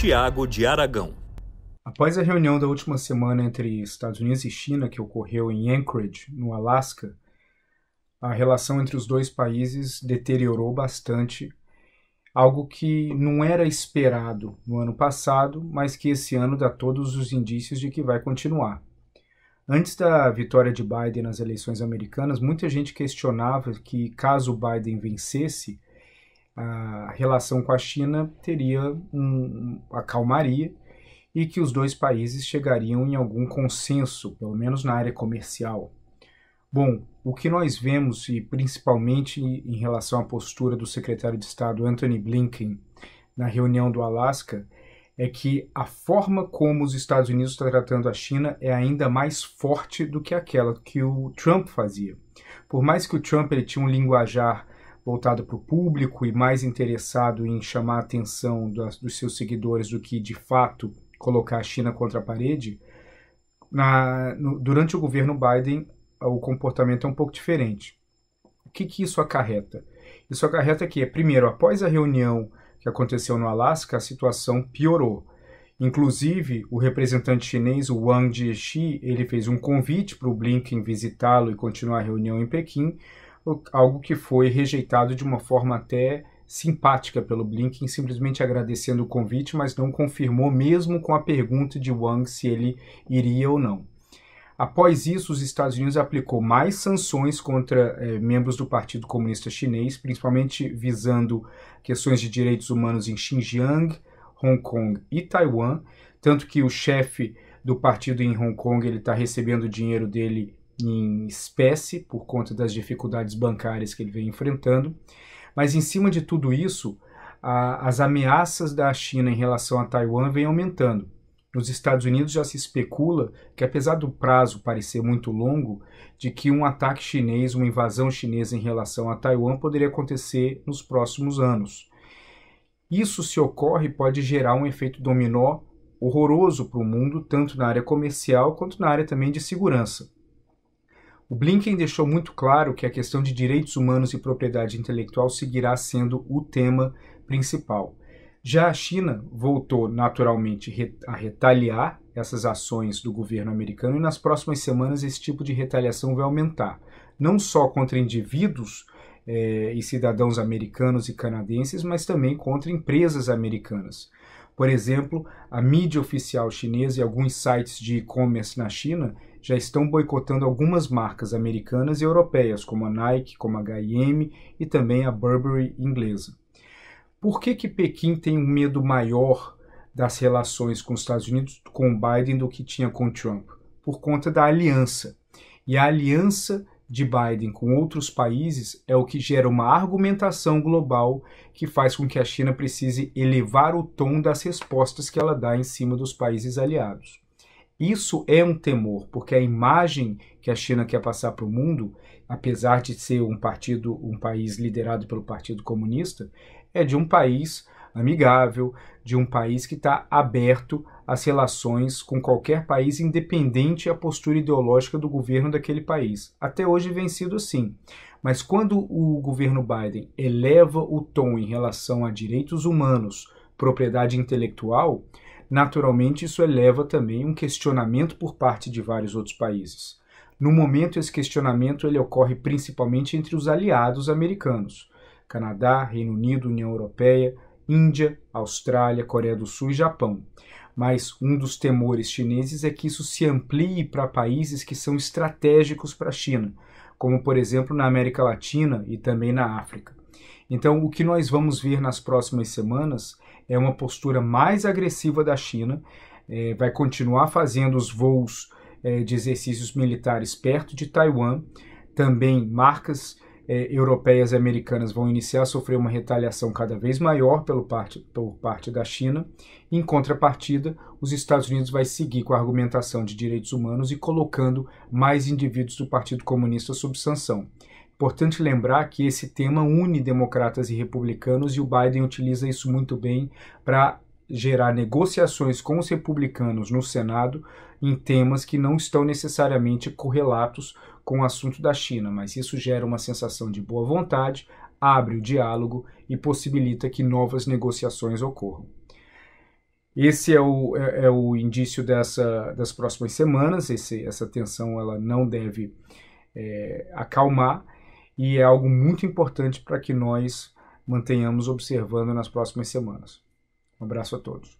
Tiago de Aragão. Após a reunião da última semana entre Estados Unidos e China, que ocorreu em Anchorage, no Alasca, a relação entre os dois países deteriorou bastante, algo que não era esperado no ano passado, mas que esse ano dá todos os indícios de que vai continuar. Antes da vitória de Biden nas eleições americanas, muita gente questionava que, caso Biden vencesse, a relação com a China teria um, acalmaria e que os dois países chegariam em algum consenso, pelo menos na área comercial. Bom, o que nós vemos, e principalmente em relação à postura do secretário de Estado Anthony Blinken na reunião do Alasca, é que a forma como os Estados Unidos estão tratando a China é ainda mais forte do que aquela que o Trump fazia. Por mais que o Trump ele tinha um linguajar voltado para o público e mais interessado em chamar a atenção das, dos seus seguidores do que de fato colocar a China contra a parede, na, no, durante o governo Biden o comportamento é um pouco diferente. O que, que isso acarreta? Isso acarreta que, primeiro, após a reunião que aconteceu no Alasca, a situação piorou. Inclusive, o representante chinês o Wang Jiechi ele fez um convite para o Blinken visitá-lo e continuar a reunião em Pequim, algo que foi rejeitado de uma forma até simpática pelo Blinken, simplesmente agradecendo o convite, mas não confirmou mesmo com a pergunta de Wang se ele iria ou não. Após isso, os Estados Unidos aplicou mais sanções contra eh, membros do Partido Comunista Chinês, principalmente visando questões de direitos humanos em Xinjiang, Hong Kong e Taiwan, tanto que o chefe do partido em Hong Kong ele está recebendo dinheiro dele em espécie por conta das dificuldades bancárias que ele vem enfrentando. Mas em cima de tudo isso, a, as ameaças da China em relação a Taiwan vêm aumentando. Nos Estados Unidos já se especula que, apesar do prazo parecer muito longo, de que um ataque chinês, uma invasão chinesa em relação a Taiwan poderia acontecer nos próximos anos. Isso, se ocorre, pode gerar um efeito dominó horroroso para o mundo, tanto na área comercial quanto na área também de segurança. O Blinken deixou muito claro que a questão de direitos humanos e propriedade intelectual seguirá sendo o tema principal. Já a China voltou naturalmente a retaliar essas ações do governo americano e nas próximas semanas esse tipo de retaliação vai aumentar, não só contra indivíduos eh, e cidadãos americanos e canadenses, mas também contra empresas americanas. Por exemplo, a mídia oficial chinesa e alguns sites de e-commerce na China já estão boicotando algumas marcas americanas e europeias, como a Nike, como a H&M e também a Burberry inglesa. Por que que Pequim tem um medo maior das relações com os Estados Unidos, com o Biden, do que tinha com Trump? Por conta da aliança. E a aliança de Biden com outros países é o que gera uma argumentação global que faz com que a China precise elevar o tom das respostas que ela dá em cima dos países aliados. Isso é um temor, porque a imagem que a China quer passar para o mundo, apesar de ser um partido, um país liderado pelo Partido Comunista, é de um país amigável, de um país que está aberto às relações com qualquer país, independente da postura ideológica do governo daquele país. Até hoje vem sido assim. Mas quando o governo Biden eleva o tom em relação a direitos humanos, propriedade intelectual, Naturalmente, isso eleva também um questionamento por parte de vários outros países. No momento, esse questionamento ele ocorre principalmente entre os aliados americanos: Canadá, Reino Unido, União Europeia, Índia, Austrália, Coreia do Sul e Japão. Mas um dos temores chineses é que isso se amplie para países que são estratégicos para a China, como por exemplo na América Latina e também na África. Então, o que nós vamos ver nas próximas semanas é uma postura mais agressiva da China, é, vai continuar fazendo os voos é, de exercícios militares perto de Taiwan, também marcas é, europeias e americanas vão iniciar a sofrer uma retaliação cada vez maior pelo parte, por parte da China. Em contrapartida, os Estados Unidos vai seguir com a argumentação de direitos humanos e colocando mais indivíduos do Partido Comunista sob sanção. Importante lembrar que esse tema une democratas e republicanos e o Biden utiliza isso muito bem para gerar negociações com os republicanos no Senado em temas que não estão necessariamente correlatos com o assunto da China, mas isso gera uma sensação de boa vontade, abre o diálogo e possibilita que novas negociações ocorram. Esse é o, é, é o indício dessa, das próximas semanas, Esse, essa tensão ela não deve é, acalmar, e é algo muito importante para que nós mantenhamos observando nas próximas semanas. Um abraço a todos.